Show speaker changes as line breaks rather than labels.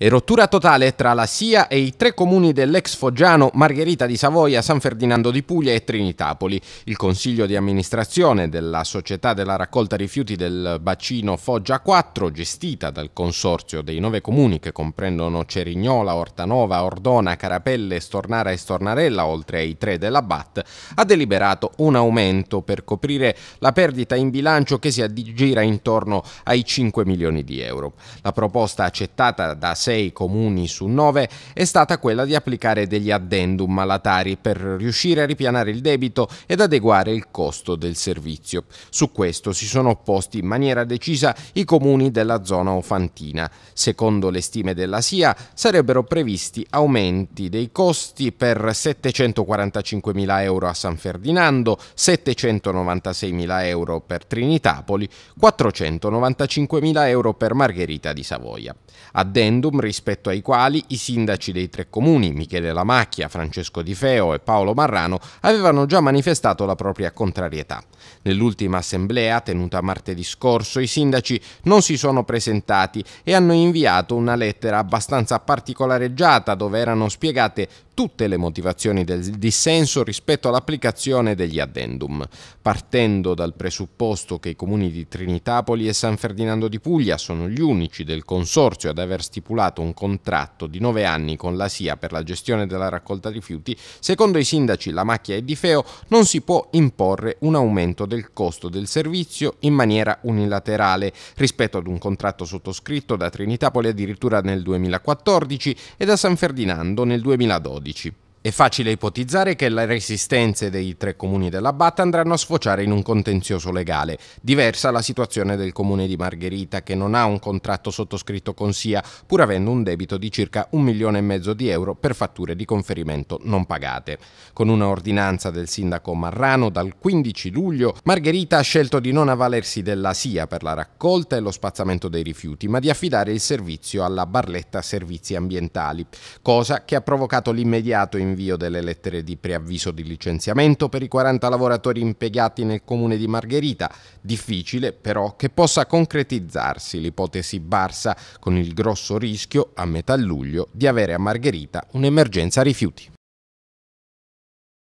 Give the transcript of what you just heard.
E rottura totale tra la SIA e i tre comuni dell'ex Foggiano, Margherita di Savoia, San Ferdinando di Puglia e Trinitapoli. Il consiglio di amministrazione della società della raccolta rifiuti del bacino Foggia 4, gestita dal consorzio dei nove comuni che comprendono Cerignola, Ortanova, Ordona, Carapelle, Stornara e Stornarella, oltre ai tre della BAT, ha deliberato un aumento per coprire la perdita in bilancio che si aggira intorno ai 5 milioni di euro. La proposta accettata da 6 comuni su 9 è stata quella di applicare degli addendum alla per riuscire a ripianare il debito ed adeguare il costo del servizio. Su questo si sono opposti in maniera decisa i comuni della zona ofantina. Secondo le stime della SIA sarebbero previsti aumenti dei costi per 745.000 euro a San Ferdinando, 796.000 euro per Trinitapoli, 495.000 euro per Margherita di Savoia. Addendum rispetto ai quali i sindaci dei tre comuni, Michele Lamacchia, Francesco Di Feo e Paolo Marrano, avevano già manifestato la propria contrarietà. Nell'ultima assemblea, tenuta martedì scorso, i sindaci non si sono presentati e hanno inviato una lettera abbastanza particolareggiata dove erano spiegate tutte le motivazioni del dissenso rispetto all'applicazione degli addendum, partendo dal presupposto che i comuni di Trinitapoli e San Ferdinando di Puglia sono gli unici del consorzio ad aver stipulato stipulato un contratto di nove anni con la SIA per la gestione della raccolta rifiuti, secondo i sindaci La Macchia e Di Feo non si può imporre un aumento del costo del servizio in maniera unilaterale rispetto ad un contratto sottoscritto da Trinitapoli addirittura nel 2014 e da San Ferdinando nel 2012. È facile ipotizzare che le resistenze dei tre comuni della Batta andranno a sfociare in un contenzioso legale. Diversa la situazione del comune di Margherita, che non ha un contratto sottoscritto con SIA, pur avendo un debito di circa un milione e mezzo di euro per fatture di conferimento non pagate. Con una ordinanza del sindaco Marrano dal 15 luglio, Margherita ha scelto di non avvalersi della SIA per la raccolta e lo spazzamento dei rifiuti, ma di affidare il servizio alla Barletta Servizi Ambientali, cosa che ha provocato l'immediato invio rinvio delle lettere di preavviso di licenziamento per i 40 lavoratori impiegati nel comune di Margherita. Difficile però che possa concretizzarsi l'ipotesi Barsa con il grosso rischio a metà luglio di avere a Margherita un'emergenza rifiuti.